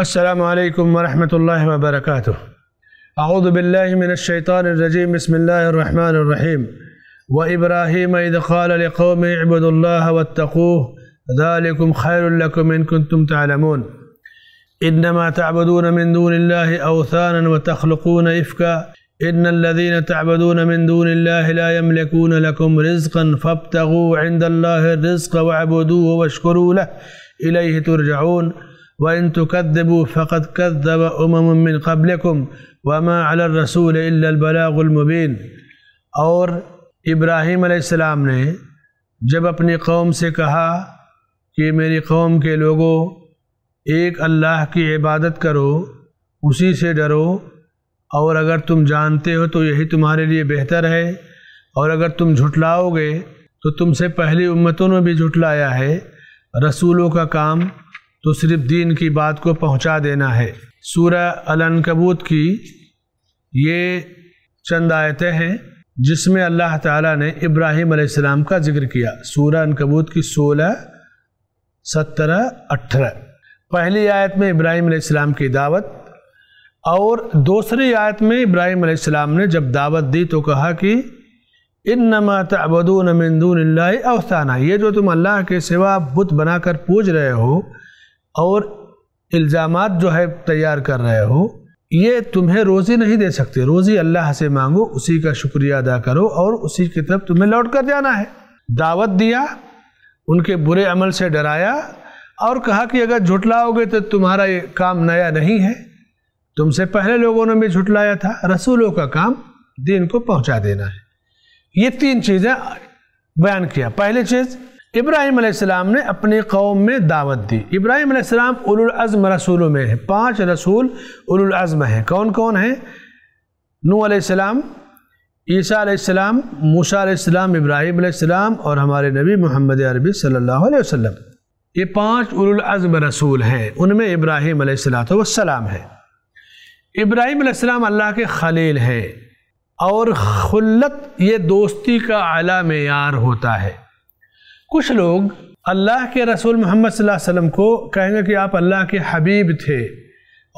السلام عليكم ورحمة الله وبركاته أعوذ بالله من الشيطان الرجيم بسم الله الرحمن الرحيم وإبراهيم إذ قال لقومه اعبدوا الله واتقوه ذلكم خير لكم إن كنتم تعلمون إنما تعبدون من دون الله أوثانا وتخلقون إفكا إن الذين تعبدون من دون الله لا يملكون لكم رزقا فابتغوا عند الله الرزق واعبدوه واشكروا له إليه ترجعون وإن تكذبوا فقد كذب أمم من قبلكم वमा रसूल बलागुलमुबीन और इब्राहिम आसमाम ने जब अपनी कौम से कहा कि मेरी कौम के लोगों एक अल्लाह की इबादत करो उसी से डरो और अगर तुम जानते हो तो यही तुम्हारे लिए बेहतर है और अगर तुम झुटलाओगे तो तुमसे पहली उम्मतों ने भी झुटलाया है रसूलों का काम तो सिर्फ दीन की बात को पहुंचा देना है सूरह अलनकबूत की ये चंद आयतें हैं जिसमें अल्लाह ताला ने इब्राहिम अलैहिस्सलाम का जिक्र किया सूरह अनकबूत की 16, 17, 18 पहली आयत में इब्राहिम अलैहिस्सलाम की दावत और दूसरी आयत में इब्राहिम अलैहिस्सलाम ने जब दावत दी तो कहा कि इन नमा तबदून मिंदून अवसाना ये जो तुम अल्लाह के सिवा बुत बनाकर पूज रहे हो और इल्ज़ाम जो है तैयार कर रहे हो ये तुम्हें रोज़ी नहीं दे सकते रोज़ी अल्लाह से मांगो उसी का शुक्रिया अदा करो और उसी की तरफ तुम्हें लौट कर जाना है दावत दिया उनके बुरे अमल से डराया और कहा कि अगर झुटलाओगे तो तुम्हारा ये काम नया नहीं है तुमसे पहले लोगों ने भी झुटलाया था रसूलों का काम दीन को पहुंचा देना है ये तीन चीज़ें बयान किया पहली चीज़ इब्राहिम आसमाम ने अपनी कौम में दावत दी इब्राहिम आसमाम उलज़म रसूलों में है पाँच रसूल उलज़म हैं कौन कौन हैं नू आसमाम ईसा आसमाम मूसा इब्राहिम आसमाम और हमारे नबी मोहम्मद अरबी सल्लल्लाहु अलैहि वसल्लम ये पाँच उलज़म रसूल हैं उनमें इब्राहिम सलाम है इब्राहिम अल्लाह के खलील हैं और खुल्लत ये दोस्ती का आला मैार होता है कुछ लोग अल्लाह के रसूल मोहम्मद वसल्लम को कहेंगे कि आप अल्लाह के हबीब थे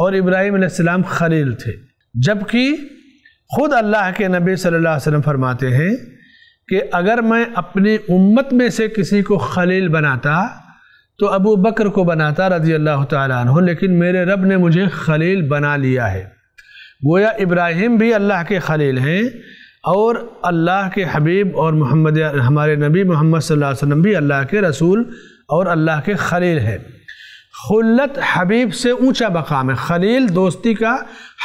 और इब्राहिम सलाम खलील थे जबकि ख़ुद अल्लाह के नबी सल्लल्लाहु अलैहि वसल्लम फरमाते हैं कि अगर मैं अपनी उम्मत में से किसी को खलील बनाता तो अबू बकर को बनाता रजी अल्लाह तह लेकिन मेरे रब ने मुझे खलील बना लिया है गोया इब्राहिम भी अल्लाह के खलील हैं और अल्लाह के हबीब और मोहम्मद हमारे नबी मोहम्मद सल्लल्लाहु भी अल्लाह के रसूल और अल्लाह के खलील है खुल्लत हबीब से ऊंचा मकाम है खलील दोस्ती का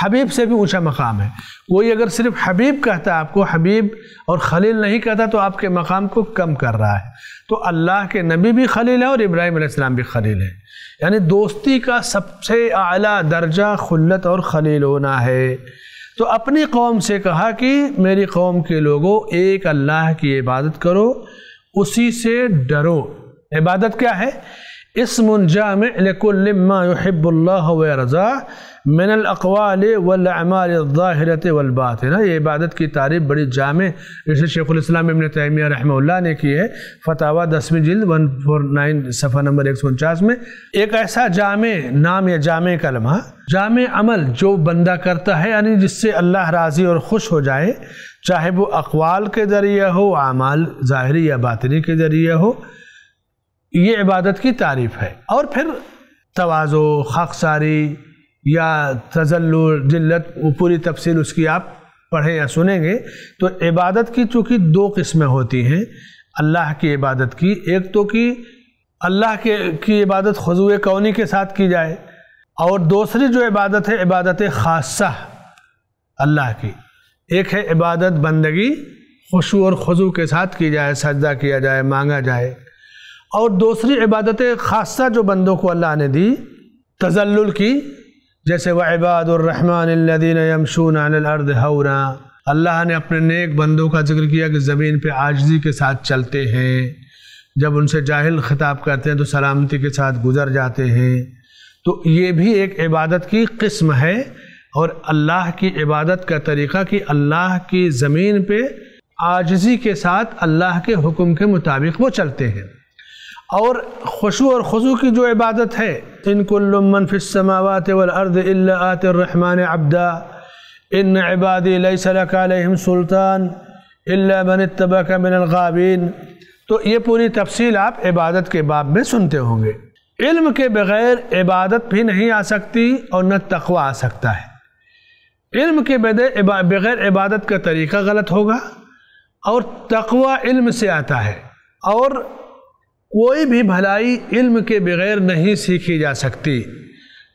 हबीब से भी ऊंचा मकाम है कोई अगर सिर्फ हबीब कहता आपको हबीब और खलील नहीं कहता तो आपके मकाम को कम कर रहा है तो अल्लाह के नबी भी खलील है और इब्राहिम भी खलील है यानी दोस्ती का सबसे अला दर्जा खुल्लत और खलील होना है तो अपनी कौम से कहा कि मेरी कौम के लोगों एक अल्लाह की इबादत करो उसी से डरो इबादत क्या है इसम जाम लकुल्लमाहब्ला रज़ा मिनल अकवाल वमालरत वलबात है ना ये इबादत की तारीफ़ बड़ी जाम जैसे शेखुलस्लाम इबन तैमिया रहमल्ला ने की है फतावा दसवीं जिल्द वन फोर नाइन सफ़ा नंबर एक सौ उनचास में एक ऐसा जाम नाम या जाम कलमा हाँ। जाम अमल जो बंदा करता है यानी जिससे अल्लाह राज़ी और खुश हो जाए चाहे वो अकवाल के ज़रिए हो आमाल ज़ाहरी या बातनी के ज़रिए हो ये इबादत की तारीफ़ है और फिर तोज़ो खाकसारी या तजल्लु जिल्लत पूरी तफसील उसकी आप पढ़ें या सुनेंगे तो इबादत की चूँकि दो किस्में होती हैं अल्लाह की इबादत की एक तो कि अल्लाह के की इबादत खजू कौनी के साथ की जाए और दूसरी जो इबादत है इबादत खासा अल्लाह की एक है इबादत बंदगी खुशू और खजू के साथ की जाए सजदा किया जाए मांगा जाए और दूसरी इबादत खासा जो बंदों को अल्लाह ने दी तजल्ल की जैसे वबादुररहमानदीन यमशून अर्द हौरा अल्लाह ने अपने नेक बंदों का जिक्र किया कि ज़मीन पर आजजी के साथ चलते हैं जब उनसे जाहिल खिताब करते हैं तो सलामती के साथ गुजर जाते हैं तो ये भी एक इबादत की किस्म है और अल्लाह की इबादत का तरीक़ा कि अल्लाह की ज़मीन पर आजजी के साथ अल्लाह के हुक्म के मुताबिक वो चलते हैं और खुशु और खुशु की जो इबादत है इन कुल्लमन फ़िसमावत वर्द अल्लातरहमान अब्दा इन इबादी लईसलम सुल्तान बन तबक मिनगाबिन तो ये पूरी तफसील आप इबादत के बाब में सुनते होंगे इल्म के बग़ैर इबादत भी नहीं आ सकती और न तकवा आ सकता है इल्म के बग़ैर इबादत का तरीका गलत होगा और तकवा इल्म से आता है और कोई भी भलाई इल्म के बगैर नहीं सीखी जा सकती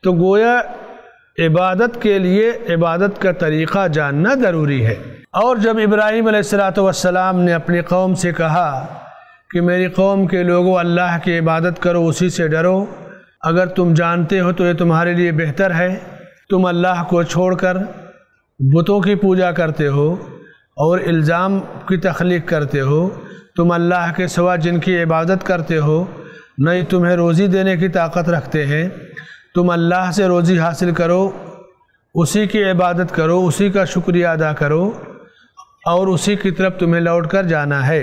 तो गोया इबादत के लिए इबादत का तरीक़ा जानना ज़रूरी है और जब इब्राहिम सलाम ने अपनी कौम से कहा कि मेरी कौम के लोगों अल्लाह की इबादत करो उसी से डरो अगर तुम जानते हो तो ये तुम्हारे लिए बेहतर है तुम अल्लाह को छोड़कर बुतों की पूजा करते हो और इल्ज़ाम की तख्लीक करते हो तुम अल्लाह के सिवा जिनकी इबादत करते हो नहीं तुम्हें रोज़ी देने की ताकत रखते हैं तुम अल्लाह से रोज़ी हासिल करो उसी की इबादत करो उसी का शुक्रिया अदा करो और उसी की तरफ तुम्हें लौट कर जाना है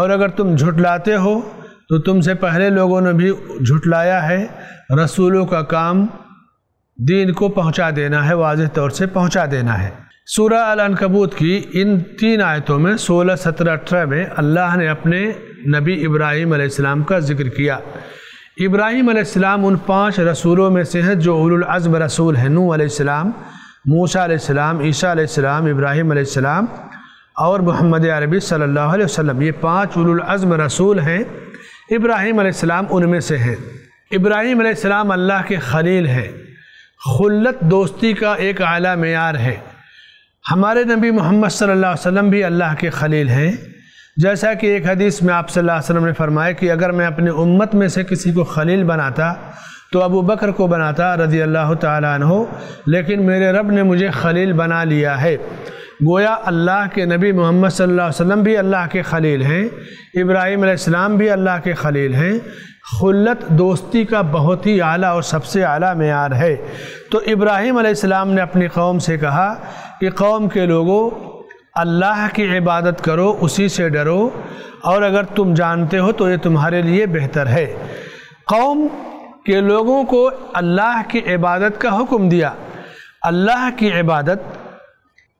और अगर तुम झुटलाते हो तो तुमसे पहले लोगों ने भी झुटलाया है रसूलों का काम दीन को पहुंचा देना है वाज तौर से पहुंचा देना है सूरह अल अनकबूत की इन तीन आयतों में 16, 17, 18 में अल्लाह ने अपने नबी इब्राहीम आसमाम का जिक्र किया इब्राहीम आसमाम उन पांच रसूलों में से हैं जो उलज़म रसूल हैं नू आसमाम मूसा सलाम ईसा आसमाम इब्राहीम आसमाम और मोहम्मद अरबी सल्लल्लाहु अलैहि वसल्लम ये पांच उलज़म रसूल हैं इब्राहीम आसमाम उनमें से हैं इब्राहीम आसमाम अल्लाह के खलील हैं खुल्लत दोस्ती का एक आला मैार है हमारे नबी मोहम्मद सल्लल्लाहु अलैहि वसल्लम भी अल्लाह के खलील हैं जैसा कि एक हदीस में आप सल्लल्लाहु अलैहि वसल्लम ने फरमाया कि अगर मैं अपने उम्मत में से किसी को खलील बनाता तो अबू बकर को बनाता रज़ी अल्लाह तहो लेकिन मेरे रब ने मुझे खलील बना लिया है गोया अल्लाह के नबी मोहम्मद सल्लल्लाहु अलैहि वसल्लम भी अल्लाह के खलील हैं इब्राहिम अलैहिस्सलाम भी अल्लाह के खलील हैं खुल्लत दोस्ती का बहुत ही आला और सबसे आला मैार है तो इब्राहिम अलैहिस्सलाम ने अपनी कौम से कहा कि कौम के लोगों अल्लाह की इबादत करो उसी से डरो और अगर तुम जानते हो तो ये तुम्हारे लिए बेहतर है कौम के लोगों को अल्लाह की इबादत का हुक्म दिया अल्लाह की इबादत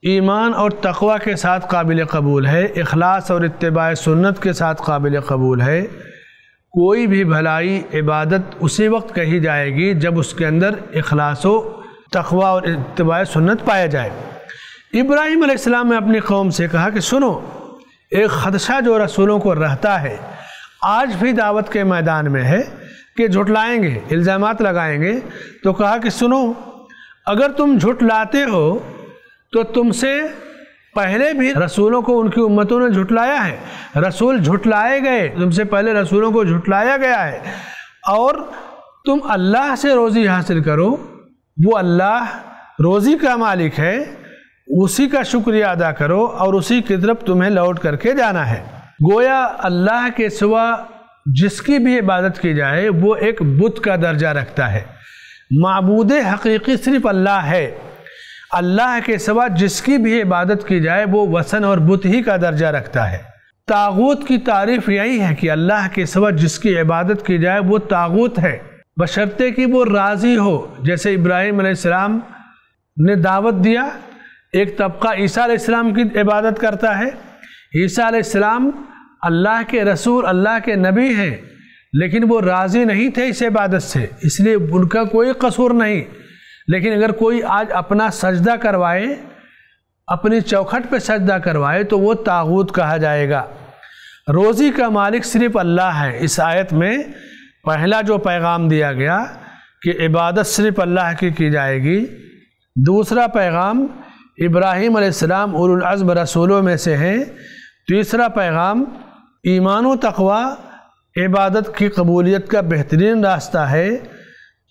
ईमान और तकवा के साथ काबिल कबूल है अखलास और इतबा सुन्नत के साथ काबिल कबूल है कोई भी भलाई इबादत उसी वक्त कही जाएगी जब उसके अंदर अखलास व तखवा और इतबा सुन्नत पाया जाए इब्राहिम ने अपनी कौम से कहा कि सुनो एक खदशा जो रसूलों को रहता है आज भी दावत के मैदान में है कि झुटलाएँगे इल्ज़ाम लगाएंगे तो कहा कि सुनो अगर तुम झुट लाते हो तो तुमसे पहले भी रसूलों को उनकी उम्मतों ने झुटलाया है रसूल झुटलाए गए तुमसे पहले रसूलों को झुटलाया गया है और तुम अल्लाह से रोज़ी हासिल करो वो अल्लाह रोज़ी का मालिक है उसी का शुक्रिया अदा करो और उसी की तरफ तुम्हें लौट करके जाना है गोया अल्लाह के सिवा जिसकी भी इबादत की जाए वो एक बुत का दर्जा रखता है मबूद हकीकी सिर्फ अल्लाह है अल्लाह के सिवा जिसकी भी इबादत की जाए वो वसन और बुत ही का दर्जा रखता है तागूत की तारीफ यही है कि अल्लाह के सिवा जिसकी इबादत की जाए वो तागूत है बशर्ते कि वो राज़ी हो जैसे इब्राहिम आसमाम ने दावत दिया एक तबका ईसा की इबादत करता है ईसा अल्लाह के रसूल अल्लाह के नबी हैं लेकिन वो राज़ी नहीं थे इस इबादत से इसलिए उनका कोई कसूर नहीं लेकिन अगर कोई आज अपना सजदा करवाए अपनी चौखट पे सजदा करवाए तो वो तागूत कहा जाएगा रोज़ी का मालिक सिर्फ अल्लाह है इस आयत में पहला जो पैगाम दिया गया कि इबादत सिर्फ अल्लाह की की जाएगी दूसरा पैगाम इब्राहीम अलैहिस्सलाम उलज़म रसूलों में से हैं तीसरा पैगाम ईमान तकवा इबादत की कबूलियत का बेहतरीन रास्ता है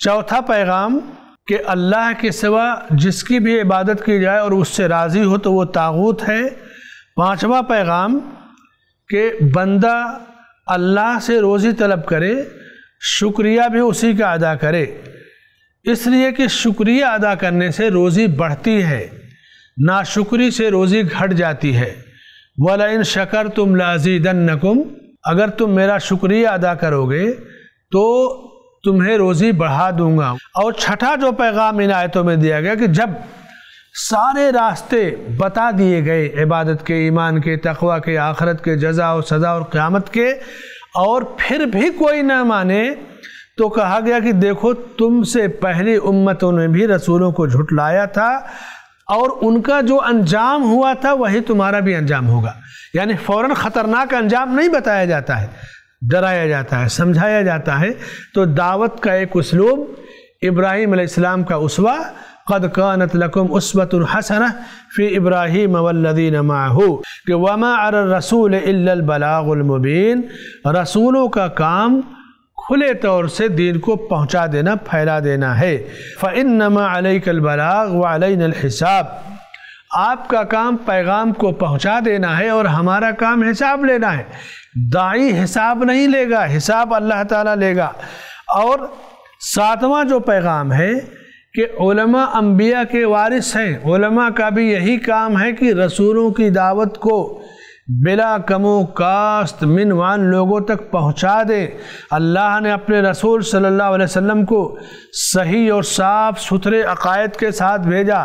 चौथा पैगाम कि अल्लाह के सिवा जिसकी भी इबादत की जाए और उससे राज़ी हो तो वो तागूत है पांचवा पैगाम कि बंदा अल्लाह से रोज़ी तलब करे शुक्रिया भी उसी का अदा करे इसलिए कि शुक्रिया अदा करने से रोज़ी बढ़ती है ना शुक्री से रोज़ी घट जाती है वाला इन शकर तुम लाजीदन नकुम अगर तुम मेरा शुक्रिया अदा करोगे तो तुम्हें रोज़ी बढ़ा दूंगा और छठा जो पैगाम इन आयतों में दिया गया कि जब सारे रास्ते बता दिए गए इबादत के ईमान के तकवा के आखरत के जजा और सज़ा और क़्यामत के और फिर भी कोई ना माने तो कहा गया कि देखो तुमसे पहली उम्मतों ने भी रसूलों को झुटलाया था और उनका जो अंजाम हुआ था वही तुम्हारा भी अंजाम होगा यानी फ़ौर ख़तरनाक अंजाम नहीं बताया जाता है डराया जाता है समझाया जाता है तो दावत का एक उसलूब इब्राहिम अलैहिस्सलाम का उसवा कद कानत लकुम उसवतुल हसन फ़ी इब्राहिम वल्लदीन माहू कि वमा अर रसूल बलागुलमुबीन रसूलों का काम खुले तौर से दीन को पहुँचा देना फैला देना है इन नमा अलैकल बलाग हिसाब आपका काम पैगाम को पहुंचा देना है और हमारा काम हिसाब लेना है दाई हिसाब नहीं लेगा हिसाब अल्लाह ताला लेगा और सातवां जो पैगाम है कि उलमा अम्बिया के वारिस हैं उलमा का भी यही काम है कि रसूलों की दावत को बिला कमो कास्त मिनवान लोगों तक पहुंचा दे अल्लाह ने अपने रसूल सल्लल्लाहु अलैहि वसल्लम को सही और साफ़ सुथरे अकायद के साथ भेजा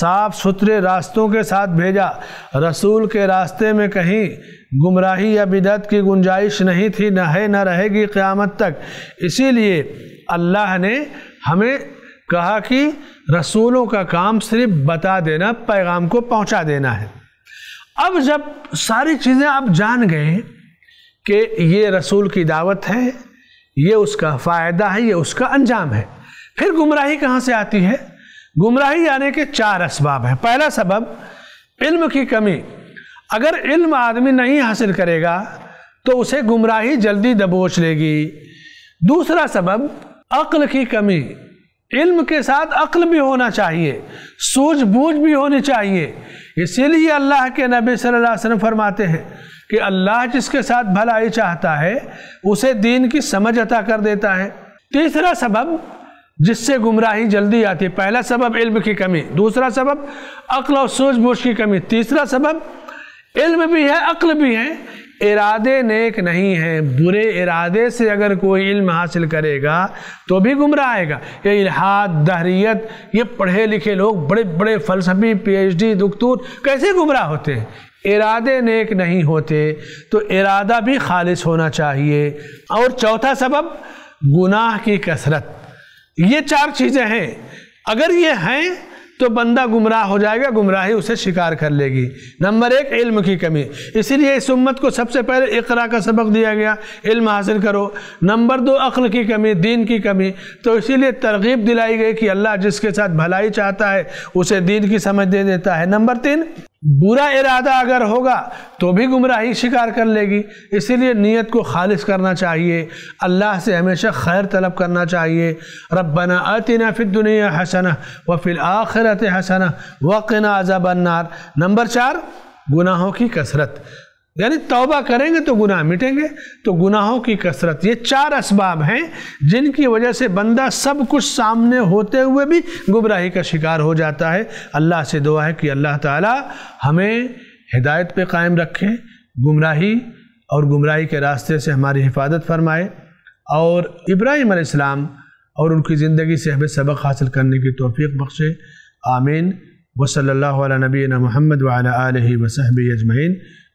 साफ़ सुथरे रास्तों के साथ भेजा रसूल के रास्ते में कहीं गुमराही या बिदत की गुंजाइश नहीं थी न है न रहेगी क़्यामत तक इसीलिए अल्लाह ने हमें कहा कि रसूलों का काम सिर्फ बता देना पैगाम को पहुँचा देना है अब जब सारी चीज़ें आप जान गए कि ये रसूल की दावत है ये उसका फ़ायदा है ये उसका अंजाम है फिर गुमराही कहाँ से आती है गुमराही आने के चार इसबाब हैं पहला सबब इल्म की कमी अगर इल्म आदमी नहीं हासिल करेगा तो उसे गुमराही जल्दी दबोच लेगी दूसरा सबब अक्ल की कमी इल्म के साथ अक्ल भी होना चाहिए सूझबूझ भी होनी चाहिए इसीलिए अल्लाह के नबी सल्लल्लाहु अलैहि वसल्लम फरमाते हैं कि अल्लाह जिसके साथ भलाई चाहता है उसे दीन की समझ अता कर देता है तीसरा सबब जिससे गुमराही जल्दी आती है पहला सबब इल्म की कमी दूसरा सबब अक्ल और सूझबूझ की कमी तीसरा सबब इल्म भी है अक्ल भी है इरादे नेक नहीं हैं बुरे इरादे से अगर कोई इल्म हासिल करेगा तो भी गुमराह आएगा ये इलाहाद दहरीत ये पढ़े लिखे लोग बड़े बड़े फलसफी पीएचडी दुखतूर कैसे गुमराह होते हैं इरादे नेक नहीं होते तो इरादा भी खालिश होना चाहिए और चौथा सबब गुनाह की कसरत ये चार चीज़ें हैं अगर ये हैं तो बंदा गुमराह हो जाएगा गुमराही उसे शिकार कर लेगी नंबर एक इल्म की कमी इसीलिए इस उम्मत को सबसे पहले इकरा का सबक दिया गया इल्म हासिल करो नंबर दो अक्ल की कमी दीन की कमी तो इसीलिए तरगीब दिलाई गई कि अल्लाह जिसके साथ भलाई चाहता है उसे दीन की समझ दे देता है नंबर तीन बुरा इरादा अगर होगा तो भी गुमराही शिकार कर लेगी इसीलिए नीयत को खालिश करना चाहिए अल्लाह से हमेशा खैर तलब करना चाहिए रब्बना अतना फिद दुनिया हसना व फिल आखिरत हसना वक़ना अजाबन्नार नंबर चार गुनाहों की कसरत यानी तौबा करेंगे तो गुनाह मिटेंगे तो गुनाहों की कसरत ये चार असबाब हैं जिनकी वजह से बंदा सब कुछ सामने होते हुए भी गुमराही का शिकार हो जाता है अल्लाह से दुआ है कि अल्लाह ताला हमें हिदायत पे कायम रखें गुमराही और गुमराही के रास्ते से हमारी हिफाजत फरमाए और इब्राहिम आसमाम और उनकी ज़िंदगी से हमें सबक हासिल करने की तोफ़ी बख्शे आमीन वसल्ला नबीन महमद वाल वसहब अजमैन